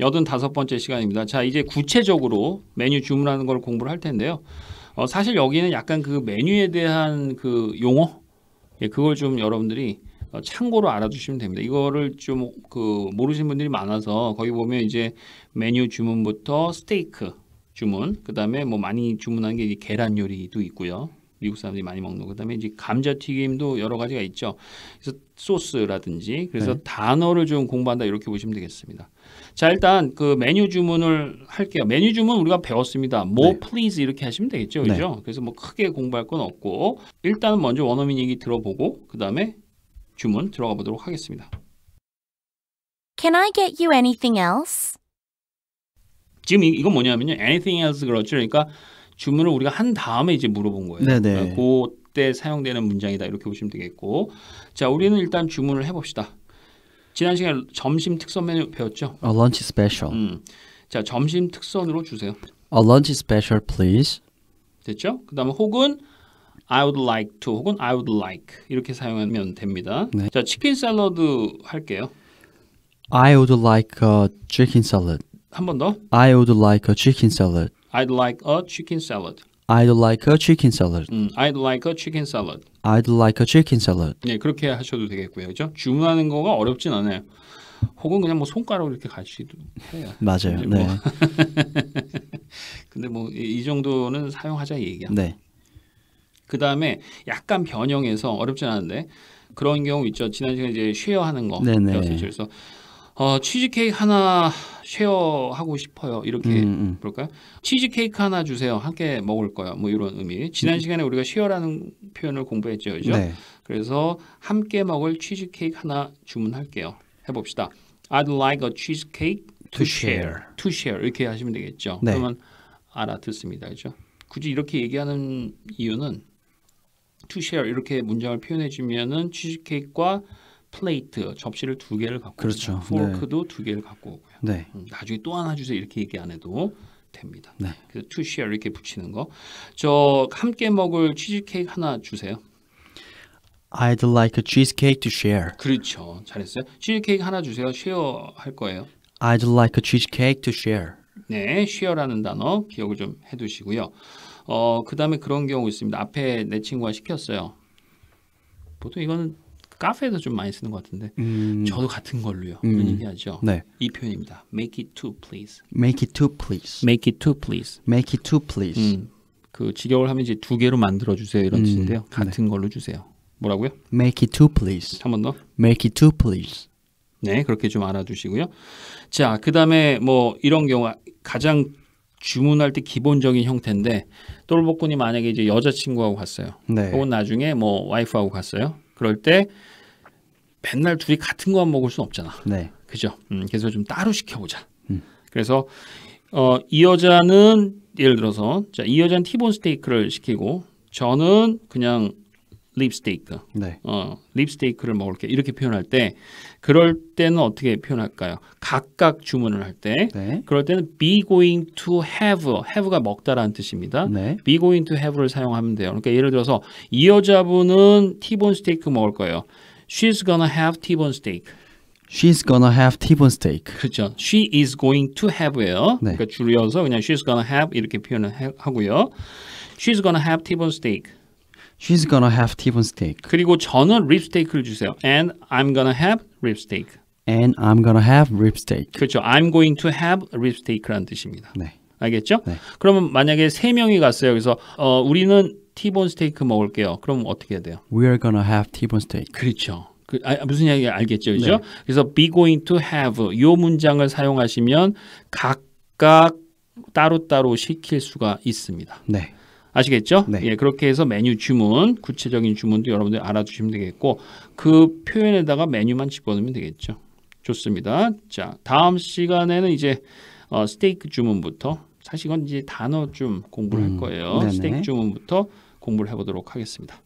여든 다섯 번째 시간입니다. 자, 이제 구체적으로 메뉴 주문하는 걸 공부를 할 텐데요. 어, 사실 여기는 약간 그 메뉴에 대한 그 용어, 예, 그걸 좀 여러분들이 어, 참고로 알아두시면 됩니다. 이거를 좀 그 모르시는 분들이 많아서 거기 보면 이제 메뉴 주문부터 스테이크 주문, 그 다음에 뭐 많이 주문한 게 계란 요리도 있고요. 미국 사람들이 많이 먹는 거. 그다음에 이제 감자튀김도 여러 가지가 있죠. 그래서 소스라든지 그래서 네. 단어를 좀 공부한다 이렇게 보시면 되겠습니다. 자 일단 그 메뉴 주문을 할게요. 메뉴 주문 우리가 배웠습니다. 뭐 네. please 이렇게 하시면 되겠죠, 네. 그죠? 네. 그래서 뭐 크게 공부할 건 없고 일단 먼저 원어민 얘기 들어보고 그 다음에 주문 들어가 보도록 하겠습니다. Can I get you anything else? 지금 이, 이건 뭐냐면요, anything else 그렇죠. 그러니까 주문을 우리가 한 다음에 이제 물어본 거예요. 네네. 네. 그러니까 그때 사용되는 문장이다 이렇게 보시면 되겠고, 자 우리는 일단 주문을 해봅시다. 지난 시간 점심 특선 메뉴 배웠죠? A lunch special. 음. 자 점심 특선으로 주세요. A lunch special, please. 됐죠? 그다음에 혹은 I would like to 혹은 I would like 이렇게 사용하면 됩니다. 네. 자 치킨 샐러드 할게요. I would like a chicken salad. 한 번 더. I would like a chicken salad. I'd like a chicken salad. I'd like a chicken salad. 음, I'd like a chicken salad. I'd like a chicken salad. 네, 그렇게 하셔도 되겠고요. 그죠? 주문하는 거가 어렵진 않아요. 혹은 그냥 뭐 손가락으로 이렇게 갈수도 해요. 맞아요. 네. 뭐. 네. 근데 뭐 이 정도는 사용하자 얘기야. 네. 그다음에 약간 변형해서 어렵진 않은데 그런 경우 있죠. 지난 시간에 이제 쉐어하는 거. 네네. 네. 그래서 어, 치즈케이크 하나 쉐어하고 싶어요. 이렇게 음, 음. 볼까요? 치즈케이크 하나 주세요. 함께 먹을 거야. 뭐 이런 의미. 지난 음. 시간에 우리가 쉐어라는 표현을 공부했죠. 그죠? 네. 그래서 함께 먹을 치즈케이크 하나 주문할게요. 해봅시다. I'd like a cheesecake to, to share. share. To share. 이렇게 하시면 되겠죠. 네. 그러면 알아듣습니다. 그죠? 굳이 이렇게 얘기하는 이유는 to share 이렇게 문장을 표현해 주면은 치즈케이크와 플레이트 접시를 두 개를 갖고 그렇죠. 오고 네. 포크도 네. 두 개를 갖고 오고요. 네. 음, 나중에 또 하나 주세요 이렇게 얘기 안 해도 됩니다. 네. 그래서 to s 이렇게 붙이는 거. 저 함께 먹을 치즈 케이크 하나 주세요. I'd like a cheesecake to share. 그렇죠. 잘했어요. 치즈 케이크 하나 주세요. s 어할 거예요. I'd like a cheesecake to share. 네, s 어라는 단어 기억을 좀 해두시고요. 어, 그 다음에 그런 경우 있습니다. 앞에 내 친구가 시켰어요. 보통 이거는 카페에서 좀 많이 쓰는 것 같은데 음. 저도 같은 걸로요. 음. 그 얘기하죠. 네. 이 표현입니다. Make it two, please. Make it two, please. Make it two, please. Make it two, please. 음. 그 직역을 하면 이제 두 개로 만들어 주세요 이런 음. 뜻인데요. 네. 같은 네. 걸로 주세요. 뭐라고요? Make it two, please. 한 번 더. Make it two, please. 네, 그렇게 좀 알아두시고요. 자, 그 다음에 뭐 이런 경우 가장 주문할 때 기본적인 형태인데 똘복군이 만약에 이제 여자친구하고 갔어요. 네. 혹은 나중에 뭐 와이프하고 갔어요. 그럴 때 맨날 둘이 같은 거만 먹을 수는 없잖아. 네. 그죠? 음, 그래서 좀 따로 시켜보자. 음. 그래서 어, 이 여자는 예를 들어서 자, 이 여자는 티본 스테이크를 시키고 저는 그냥 립스테이크. 네. 어, 립스테이크를 먹을게. 이렇게 표현할 때 그럴 때는 어떻게 표현할까요? 각각 주문을 할 때. 네. 그럴 때는 be going to have. have가 먹다라는 뜻입니다. 네. be going to have를 사용하면 돼요. 그러니까 예를 들어서 이 여자분은 티본 스테이크 먹을 거예요. She's gonna have T-bone steak. She's gonna have T-bone steak. 그렇죠. She is going to have예요. 네. 그러니까 줄여서 그냥 she's gonna have 이렇게 표현을 하고요. She's gonna have T-bone steak. She's gonna have T-bone steak. 그리고 저는 rib steak를 주세요. And I'm gonna have rib steak. And I'm gonna have rib steak. 그렇죠. I'm going to have rib steak라는 뜻입니다. 네. 알겠죠? 네. 그러면 만약에 세 명이 갔어요. 그래서 어, 우리는 T-bone steak 먹을게요. 그럼 어떻게 해야 돼요? We are gonna have T-bone steak. 그렇죠. 그, 아, 무슨 이야기 알겠죠, 그죠? 네. 그래서 be going to have 이 문장을 사용하시면 각각 따로따로 시킬 수가 있습니다. 네. 아시겠죠? 네. 예, 그렇게 해서 메뉴 주문, 구체적인 주문도 여러분들 알아두시면 되겠고 그 표현에다가 메뉴만 집어넣으면 되겠죠. 좋습니다. 자, 다음 시간에는 이제 어, 스테이크 주문부터 사실 이건 이제 단어 좀 공부를 음, 할 거예요. 네네. 스테이크 주문부터 공부를 해보도록 하겠습니다.